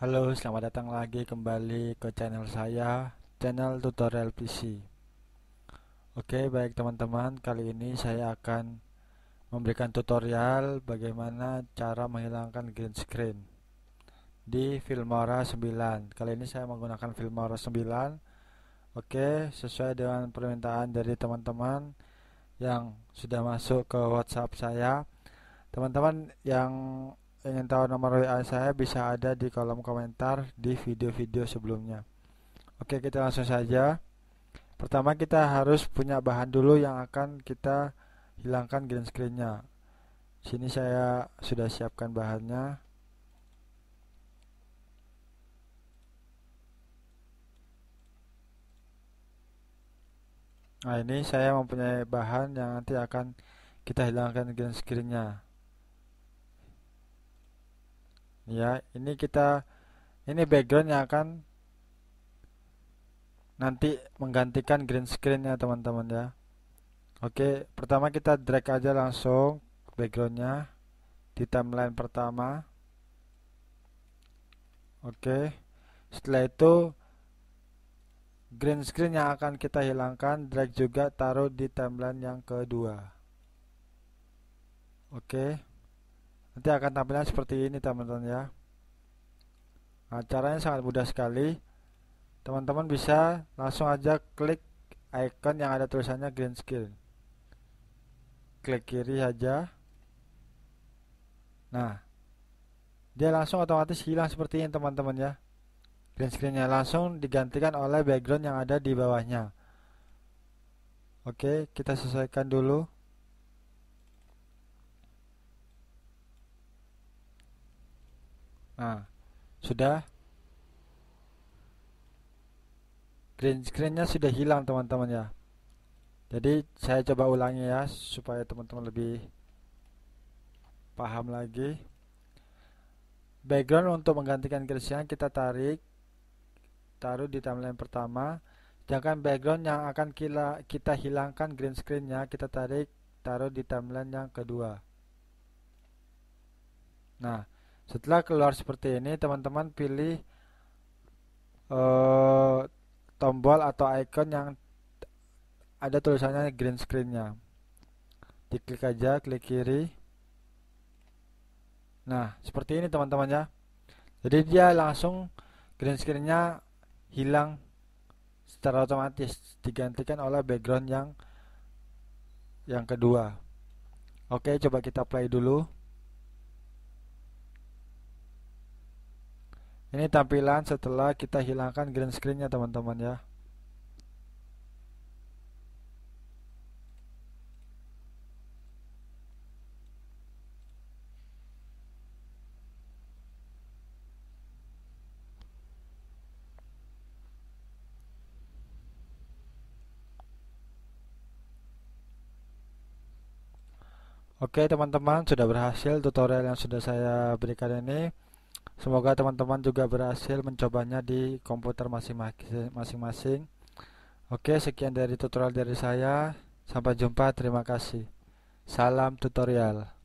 Halo, selamat datang lagi kembali ke channel saya, channel tutorial PC. Oke, baik teman-teman, kali ini saya akan memberikan tutorial bagaimana cara menghilangkan green screen di Filmora 9. Kali ini saya menggunakan Filmora 9. Oke, sesuai dengan permintaan dari teman-teman yang sudah masuk ke WhatsApp saya. Teman-teman yang ingin tahu nomor WA saya bisa ada di kolom komentar di video-video sebelumnya. Oke, kita langsung saja. Pertama kita harus punya bahan dulu yang akan kita hilangkan green screen-nya. Sini saya sudah siapkan bahannya. Nah, ini saya mempunyai bahan yang nanti akan kita hilangkan green screen-nya ya ini kita ini background yang akan nanti menggantikan green screen ya teman-teman ya Oke pertama kita drag aja langsung backgroundnya di timeline pertama Oke setelah itu green screen yang akan kita hilangkan drag juga taruh di timeline yang kedua Oke nanti akan tampilan seperti ini teman-teman ya nah, caranya sangat mudah sekali teman-teman bisa langsung aja klik icon yang ada tulisannya green screen klik kiri aja nah dia langsung otomatis hilang seperti ini teman-teman ya green screennya langsung digantikan oleh background yang ada di bawahnya oke kita selesaikan dulu Nah, sudah green screennya sudah hilang teman-teman ya jadi saya coba ulangi ya supaya teman-teman lebih paham lagi background untuk menggantikan kerisian kita tarik taruh di timeline pertama jangan background yang akan kita, kita hilangkan green screennya kita tarik taruh di timeline yang kedua nah setelah keluar seperti ini, teman-teman pilih uh, tombol atau icon yang ada tulisannya green screen-nya. Diklik aja, klik kiri. Nah, seperti ini teman-teman ya. Jadi dia langsung green screen-nya hilang secara otomatis digantikan oleh background yang yang kedua. Oke, coba kita play dulu. Ini tampilan setelah kita hilangkan green screennya teman-teman ya. Oke teman-teman sudah berhasil tutorial yang sudah saya berikan ini. Semoga teman-teman juga berhasil mencobanya di komputer masing-masing. Oke, sekian dari tutorial dari saya. Sampai jumpa, terima kasih. Salam tutorial.